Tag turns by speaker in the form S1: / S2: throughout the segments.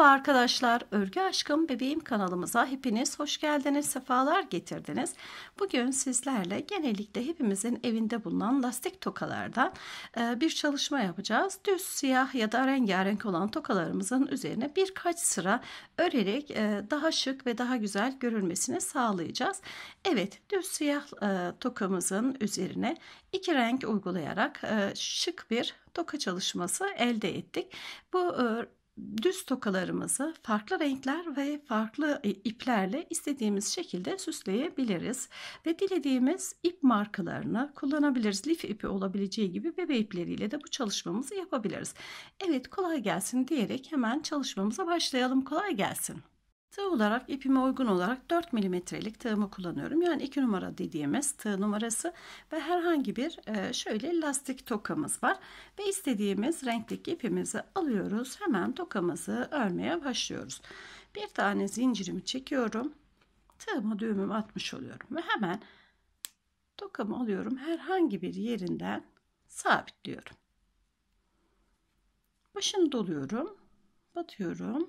S1: Merhaba arkadaşlar, Örgü Aşkım Bebeğim kanalımıza hepiniz hoş geldiniz, sefalar getirdiniz. Bugün sizlerle genellikle hepimizin evinde bulunan lastik tokalardan e, bir çalışma yapacağız. Düz, siyah ya da rengarenk olan tokalarımızın üzerine birkaç sıra örerek e, daha şık ve daha güzel görülmesini sağlayacağız. Evet, düz siyah e, tokamızın üzerine iki renk uygulayarak şık bir toka çalışması elde ettik. Bu düz tokalarımızı farklı renkler ve farklı e, iplerle istediğimiz şekilde süsleyebiliriz ve dilediğimiz ip markalarını kullanabiliriz. Lif ipi olabileceği gibi bebe ipleriyle de bu çalışmamızı yapabiliriz. Evet kolay gelsin diyerek hemen çalışmamıza başlayalım. Kolay gelsin. Tığ olarak ipime uygun olarak 4 milimetrelik tığımı kullanıyorum. Yani 2 numara dediğimiz tığ numarası ve herhangi bir e, şöyle lastik tokamız var. Ve istediğimiz renkteki ipimizi alıyoruz. Hemen tokamızı örmeye başlıyoruz. Bir tane zincirimi çekiyorum. Tığımı düğümümü atmış oluyorum. Ve hemen tokamı alıyorum. Herhangi bir yerinden sabitliyorum. Başını doluyorum. Batıyorum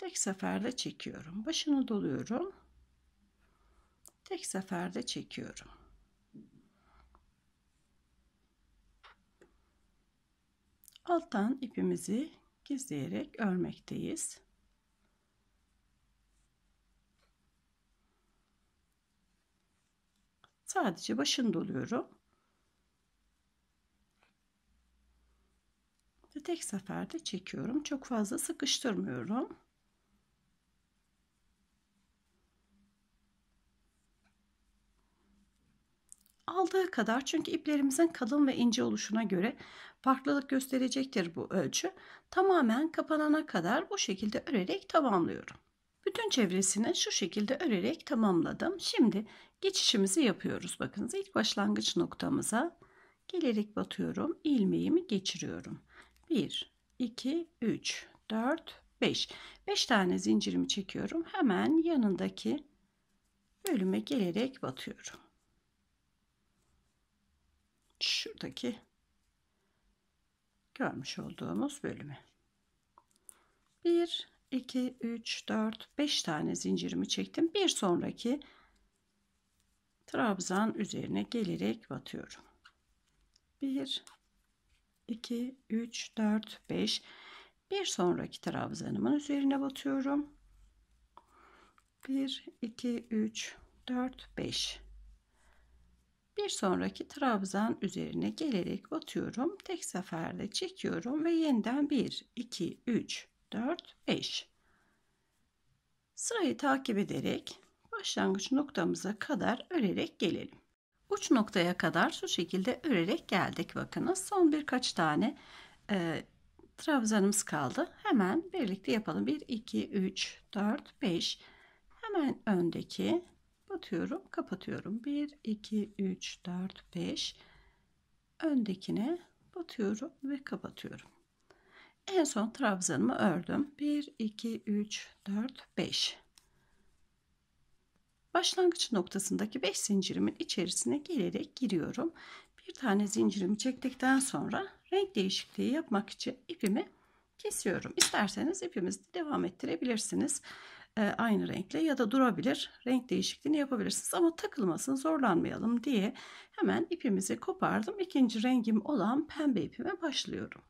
S1: Tek seferde çekiyorum. Başını doluyorum. Tek seferde çekiyorum. Alttan ipimizi gizleyerek örmekteyiz. Sadece başını doluyorum. Ve tek seferde çekiyorum. Çok fazla sıkıştırmıyorum. Daraldığı kadar çünkü iplerimizin kalın ve ince oluşuna göre farklılık gösterecektir bu ölçü. Tamamen kapanana kadar bu şekilde örerek tamamlıyorum. Bütün çevresini şu şekilde örerek tamamladım. Şimdi geçişimizi yapıyoruz. Bakınız ilk başlangıç noktamıza gelerek batıyorum. ilmeğimi geçiriyorum. 1, 2, 3, 4, 5. 5 tane zincirimi çekiyorum. Hemen yanındaki bölüme gelerek batıyorum şuradaki görmüş olduğumuz bölümü. 1, 2, 3, 4, 5 tane zincirimi çektim. Bir sonraki trabzan üzerine gelerek batıyorum. 1, 2, 3, 4, 5. Bir sonraki trabzanımın üzerine batıyorum. 1, 2, 3, 4, 5. Bir sonraki trabzan üzerine gelerek batıyorum. Tek seferde çekiyorum ve yeniden 1, 2, 3, 4, 5. Sırayı takip ederek başlangıç noktamıza kadar örerek gelelim. Uç noktaya kadar şu şekilde örerek geldik. Bakınız son birkaç tane e, trabzanımız kaldı. Hemen birlikte yapalım. 1, 2, 3, 4, 5. Hemen öndeki atıyorum kapatıyorum 1 2 3 4 5 öndekine batıyorum ve kapatıyorum en son trabzanımı ördüm 1 2 3 4 5 başlangıç noktasındaki 5 zincirimin içerisine gelerek giriyorum bir tane zincirimi çektikten sonra renk değişikliği yapmak için ipimi kesiyorum. İsterseniz ipimizi devam ettirebilirsiniz e, aynı renkle ya da durabilir renk değişikliğini yapabilirsiniz ama takılmasın zorlanmayalım diye hemen ipimizi kopardım ikinci rengim olan pembe ipime başlıyorum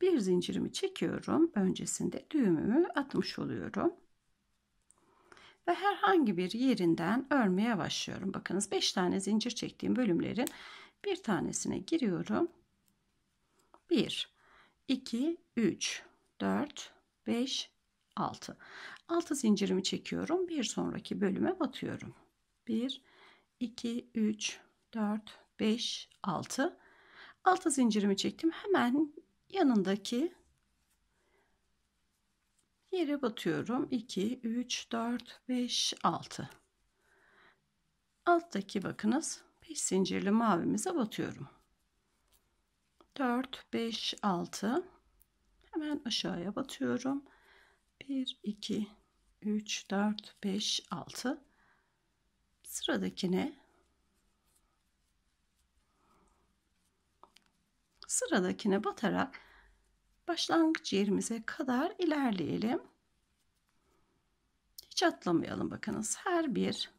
S1: bir zincirimi çekiyorum öncesinde düğümümü atmış oluyorum ve herhangi bir yerinden örmeye başlıyorum bakınız 5 tane zincir çektiğim bölümlerin bir tanesine giriyorum 1 2 3 4 5 6. 6 zincirimi çekiyorum. Bir sonraki bölüme batıyorum. 1, 2, 3, 4, 5, 6. 6 zincirimi çektim. Hemen yanındaki yere batıyorum. 2, 3, 4, 5, 6. Alttaki bakınız 5 zincirli mavimize batıyorum. 4, 5, 6. Hemen aşağıya batıyorum. 1 2 3 4 5 6 sıradakine sıradakine batarak başlangıç yerimize kadar ilerleyelim. Hiç atlamayalım bakınız. Her bir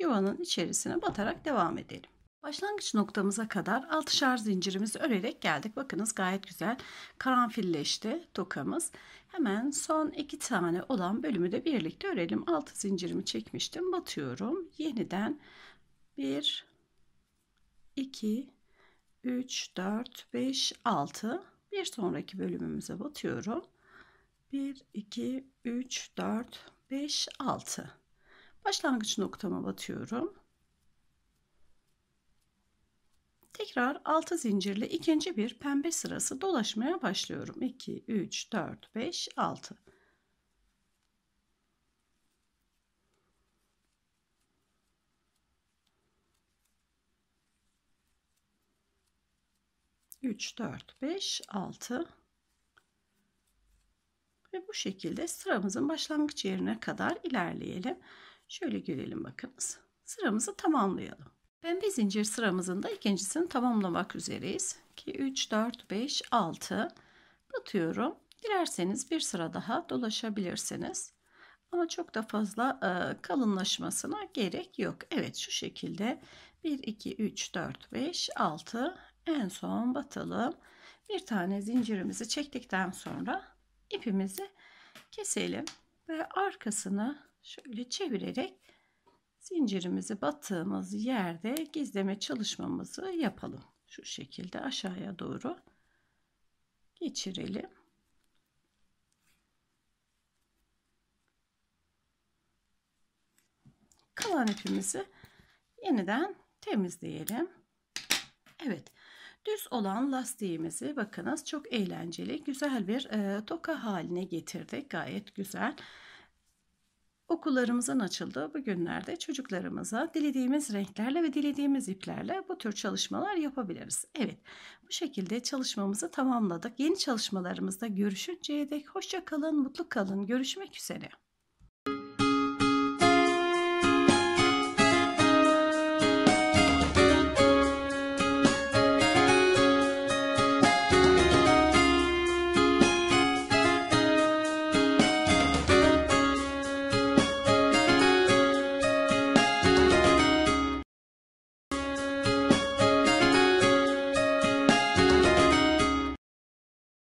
S1: yuvanın içerisine batarak devam edelim. Başlangıç noktamıza kadar altışar zincirimizi örerek geldik. Bakınız gayet güzel karanfilleşti tokamız. Hemen son iki tane olan bölümü de birlikte örelim. Altı zincirimi çekmiştim. Batıyorum. Yeniden 1 2 3 4 5 6 bir sonraki bölümümüze batıyorum. 1 2 3 4 5 6 başlangıç noktama batıyorum. Tekrar altı zincirle ikinci bir pembe sırası dolaşmaya başlıyorum. 2, 3, 4, 5, 6. Üç, dört, beş, altı ve bu şekilde sıramızın başlangıç yerine kadar ilerleyelim. Şöyle görelim bakınız. Sıramızı tamamlayalım. Pembe zincir sıramızın da ikincisini tamamlamak üzereyiz. 2, 3, 4, 5, 6 batıyorum. Dilerseniz bir sıra daha dolaşabilirsiniz. Ama çok da fazla e, kalınlaşmasına gerek yok. Evet şu şekilde 1, 2, 3, 4, 5, 6 en son batalım. Bir tane zincirimizi çektikten sonra ipimizi keselim ve arkasını şöyle çevirerek zincirimizi battığımız yerde gizleme çalışmamızı yapalım. Şu şekilde aşağıya doğru geçirelim. Kalan ipimizi yeniden temizleyelim. Evet. Düz olan lastiğimizi bakınız çok eğlenceli güzel bir e, toka haline getirdik. Gayet güzel okullarımızın açıldığı bu günlerde çocuklarımıza dilediğimiz renklerle ve dilediğimiz iplerle bu tür çalışmalar yapabiliriz. Evet, bu şekilde çalışmamızı tamamladık. Yeni çalışmalarımızda görüşünceye dek hoşça kalın, mutlu kalın. Görüşmek üzere.